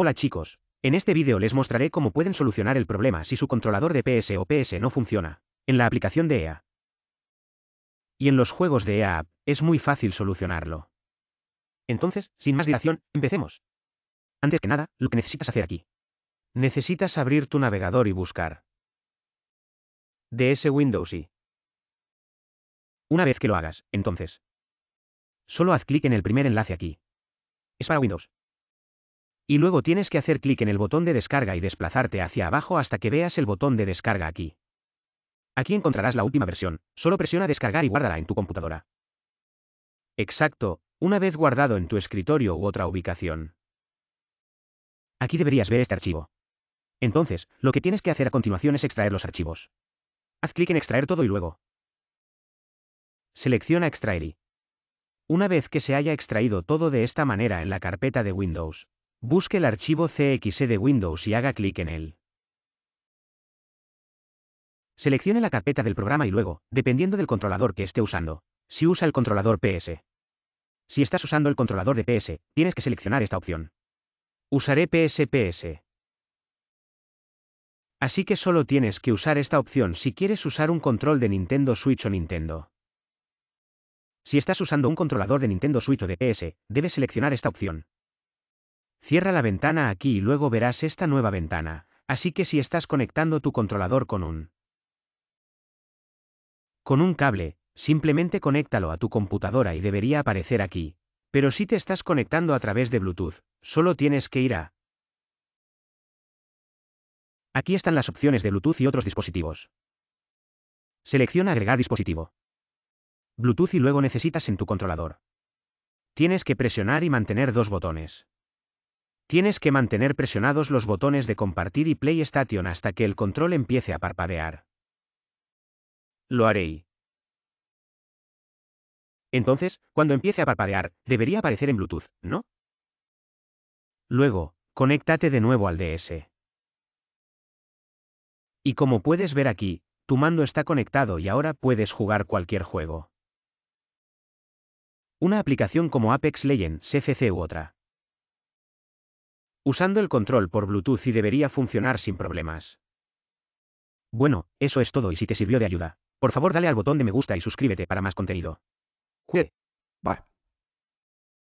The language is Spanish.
Hola chicos, en este vídeo les mostraré cómo pueden solucionar el problema si su controlador de PS o PS no funciona, en la aplicación de EA. Y en los juegos de EA App, es muy fácil solucionarlo. Entonces, sin más dilación, empecemos. Antes que nada, lo que necesitas hacer aquí. Necesitas abrir tu navegador y buscar. DS Windows y. Una vez que lo hagas, entonces. Solo haz clic en el primer enlace aquí. Es para Windows. Y luego tienes que hacer clic en el botón de descarga y desplazarte hacia abajo hasta que veas el botón de descarga aquí. Aquí encontrarás la última versión, solo presiona descargar y guárdala en tu computadora. Exacto, una vez guardado en tu escritorio u otra ubicación. Aquí deberías ver este archivo. Entonces, lo que tienes que hacer a continuación es extraer los archivos. Haz clic en extraer todo y luego. Selecciona extraer y. Una vez que se haya extraído todo de esta manera en la carpeta de Windows, Busque el archivo CXE de Windows y haga clic en él. Seleccione la carpeta del programa y luego, dependiendo del controlador que esté usando, si usa el controlador PS. Si estás usando el controlador de PS, tienes que seleccionar esta opción. Usaré PSPS. Así que solo tienes que usar esta opción si quieres usar un control de Nintendo Switch o Nintendo. Si estás usando un controlador de Nintendo Switch o de PS, debes seleccionar esta opción, Cierra la ventana aquí y luego verás esta nueva ventana, así que si estás conectando tu controlador con un con un cable, simplemente conéctalo a tu computadora y debería aparecer aquí. Pero si te estás conectando a través de Bluetooth, solo tienes que ir a Aquí están las opciones de Bluetooth y otros dispositivos. Selecciona agregar dispositivo. Bluetooth y luego necesitas en tu controlador. Tienes que presionar y mantener dos botones. Tienes que mantener presionados los botones de compartir y PlayStation hasta que el control empiece a parpadear. Lo haré. Entonces, cuando empiece a parpadear, debería aparecer en Bluetooth, ¿no? Luego, conéctate de nuevo al DS. Y como puedes ver aquí, tu mando está conectado y ahora puedes jugar cualquier juego. Una aplicación como Apex Legends, CCC u otra. Usando el control por Bluetooth y debería funcionar sin problemas. Bueno, eso es todo y si te sirvió de ayuda, por favor dale al botón de me gusta y suscríbete para más contenido. Bye.